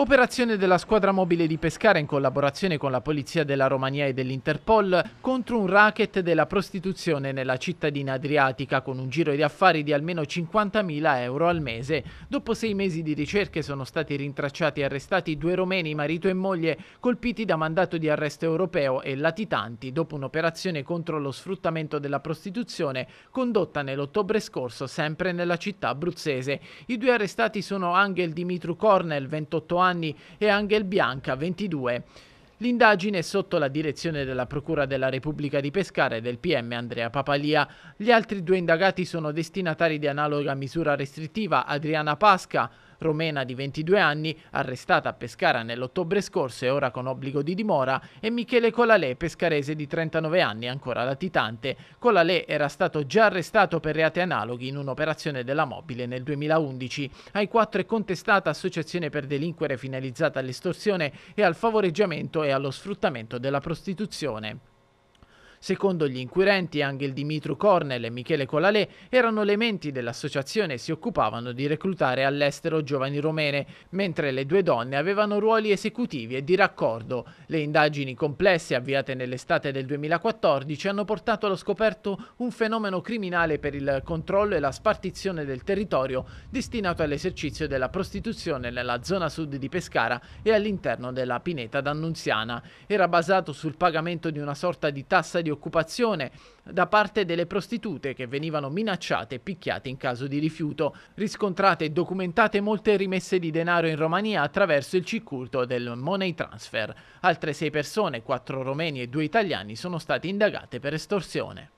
Operazione della squadra mobile di Pescara in collaborazione con la polizia della Romania e dell'Interpol contro un racket della prostituzione nella cittadina adriatica con un giro di affari di almeno 50.000 euro al mese. Dopo sei mesi di ricerche sono stati rintracciati e arrestati due romeni, marito e moglie, colpiti da mandato di arresto europeo e latitanti dopo un'operazione contro lo sfruttamento della prostituzione condotta nell'ottobre scorso sempre nella città abruzzese. I due arrestati sono Angel Dimitru Cornel, 28 anni, anni e Angel Bianca 22. L'indagine è sotto la direzione della Procura della Repubblica di Pescara e del PM Andrea Papalia. Gli altri due indagati sono destinatari di analoga misura restrittiva Adriana Pasca, romena di 22 anni, arrestata a Pescara nell'ottobre scorso e ora con obbligo di dimora, e Michele Colalè, pescarese di 39 anni, ancora latitante. Colalè era stato già arrestato per reati analoghi in un'operazione della mobile nel 2011. Ai quattro è contestata associazione per delinquere finalizzata all'estorsione e al favoreggiamento e allo sfruttamento della prostituzione. Secondo gli inquirenti, Angel Dimitru Cornel e Michele Colalè erano le menti dell'associazione e si occupavano di reclutare all'estero giovani romene, mentre le due donne avevano ruoli esecutivi e di raccordo. Le indagini complesse avviate nell'estate del 2014 hanno portato allo scoperto un fenomeno criminale per il controllo e la spartizione del territorio destinato all'esercizio della prostituzione nella zona sud di Pescara e all'interno della pineta d'Annunziana. Era basato sul pagamento di una sorta di tassa di di occupazione da parte delle prostitute che venivano minacciate e picchiate in caso di rifiuto. Riscontrate e documentate molte rimesse di denaro in Romania attraverso il circuito del money transfer. Altre sei persone, quattro romeni e due italiani, sono state indagate per estorsione.